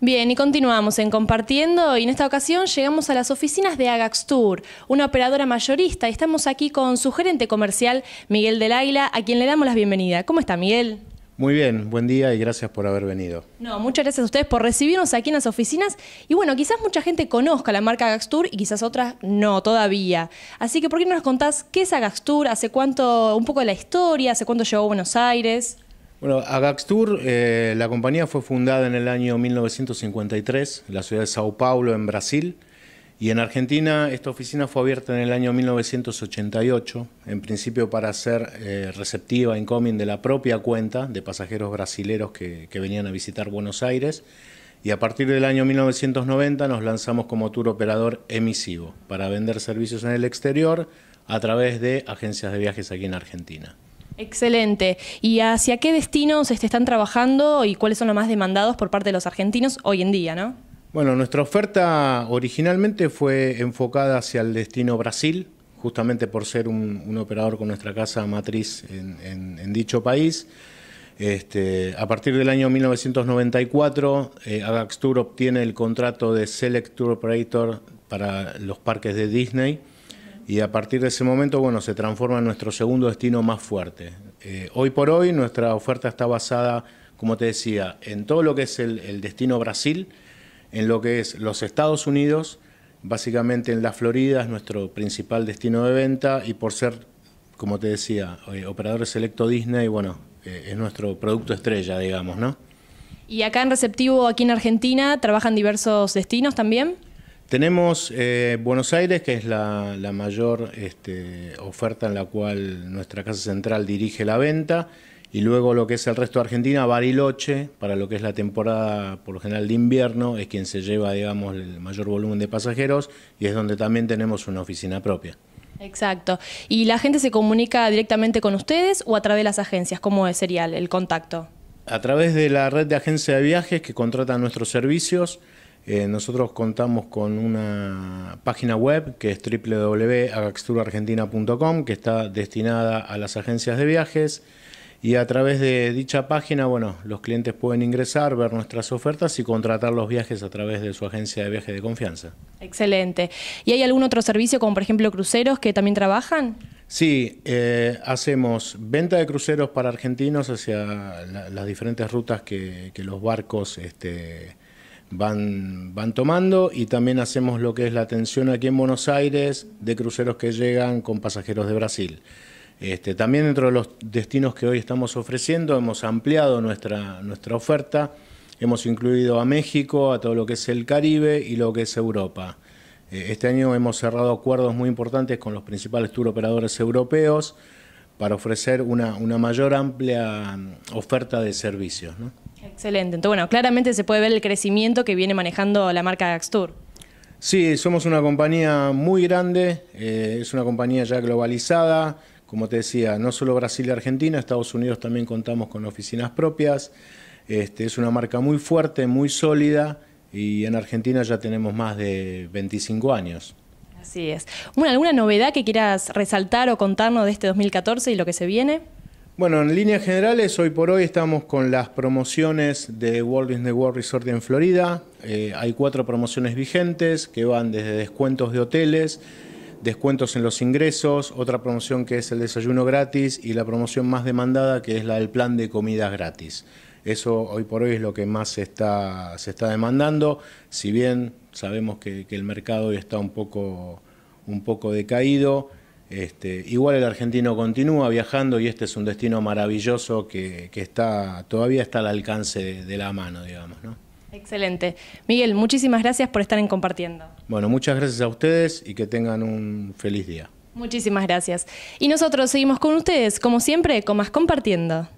Bien, y continuamos en compartiendo y en esta ocasión llegamos a las oficinas de Agaxtour, una operadora mayorista, y estamos aquí con su gerente comercial, Miguel del Águila, a quien le damos la bienvenida. ¿Cómo está, Miguel? Muy bien, buen día y gracias por haber venido. No, muchas gracias a ustedes por recibirnos aquí en las oficinas. Y bueno, quizás mucha gente conozca la marca Agaxtour y quizás otras no todavía. Así que, ¿por qué no nos contás qué es Agaxtour? ¿Hace cuánto, un poco de la historia? ¿Hace cuánto llegó a Buenos Aires? Bueno, Agaxtur, eh, la compañía fue fundada en el año 1953 en la ciudad de Sao Paulo, en Brasil, y en Argentina esta oficina fue abierta en el año 1988, en principio para ser eh, receptiva, incoming de la propia cuenta de pasajeros brasileños que, que venían a visitar Buenos Aires, y a partir del año 1990 nos lanzamos como tour operador emisivo para vender servicios en el exterior a través de agencias de viajes aquí en Argentina. Excelente. ¿Y hacia qué destinos se están trabajando y cuáles son los más demandados por parte de los argentinos hoy en día, no? Bueno, nuestra oferta originalmente fue enfocada hacia el destino Brasil, justamente por ser un, operador con nuestra casa matriz en, dicho país. Este, a partir del año 1994, eh, Agax Tour obtiene el contrato de Select Tour Operator para los parques de Disney y a partir de ese momento, bueno, se transforma en nuestro segundo destino más fuerte. Eh, hoy por hoy nuestra oferta está basada, como te decía, en todo lo que es el, destino Brasil, en lo que es los Estados Unidos, básicamente en la Florida es nuestro principal destino de venta y por ser, como te decía, eh, operador selecto Disney, bueno, eh, es nuestro producto estrella, digamos, ¿no? Y acá en Receptivo, aquí en Argentina, trabajan diversos destinos también. Tenemos eh, Buenos Aires, que es la, mayor este, oferta en la cual nuestra Casa Central dirige la venta, y luego lo que es el resto de Argentina, Bariloche, para lo que es la temporada por lo general de invierno, es quien se lleva, digamos, el mayor volumen de pasajeros y es donde también tenemos una oficina propia. Exacto. ¿Y la gente se comunica directamente con ustedes o a través de las agencias? ¿Cómo sería el contacto? A través de la red de agencias de viajes que contratan nuestros servicios. Eh, nosotros contamos con una página web que es www.agaxturargentina.com que está destinada a las agencias de viajes y a través de dicha página, bueno, los clientes pueden ingresar, ver nuestras ofertas y contratar los viajes a través de su agencia de viajes de confianza. Excelente. ¿Y hay algún otro servicio, como por ejemplo cruceros, que también trabajan? Sí, eh, hacemos venta de cruceros para argentinos hacia las diferentes rutas que, los barcos este, van, van tomando y también hacemos lo que es la atención aquí en Buenos Aires de cruceros que llegan con pasajeros de Brasil. Este, también dentro de los destinos que hoy estamos ofreciendo hemos ampliado nuestra, nuestra oferta, hemos incluido a México, a todo lo que es el Caribe y lo que es Europa. Eh, este año hemos cerrado acuerdos muy importantes con los principales tour operadores europeos para ofrecer una, mayor amplia mm, oferta de servicios. Excelente. Entonces, bueno, claramente se puede ver el crecimiento que viene manejando la marca Axtur. Sí, somos una compañía muy grande, eh, es una compañía ya globalizada, como te decía, no solo Brasil y Argentina, Estados Unidos también contamos con oficinas propias, este, es una marca muy fuerte, muy sólida y en Argentina ya tenemos más de 25 años. Así es. Bueno, ¿Alguna novedad que quieras resaltar o contarnos de este 2014 y lo que se viene? Bueno, en líneas generales, hoy por hoy estamos con las promociones de World in the World Resort en Florida. Eh, hay cuatro promociones vigentes que van desde descuentos de hoteles, descuentos en los ingresos, otra promoción que es el desayuno gratis y la promoción más demandada que es la del plan de comidas gratis. Eso hoy por hoy es lo que más se está, demandando, si bien sabemos que, el mercado hoy está un poco, un poco decaído. Este, igual el argentino continúa viajando y este es un destino maravilloso que, está, todavía está al alcance de, la mano, digamos. ¿no? Excelente. Miguel, muchísimas gracias por estar en compartiendo. Bueno, muchas gracias a ustedes y que tengan un feliz día. Muchísimas gracias. Y nosotros seguimos con ustedes, como siempre, con más compartiendo.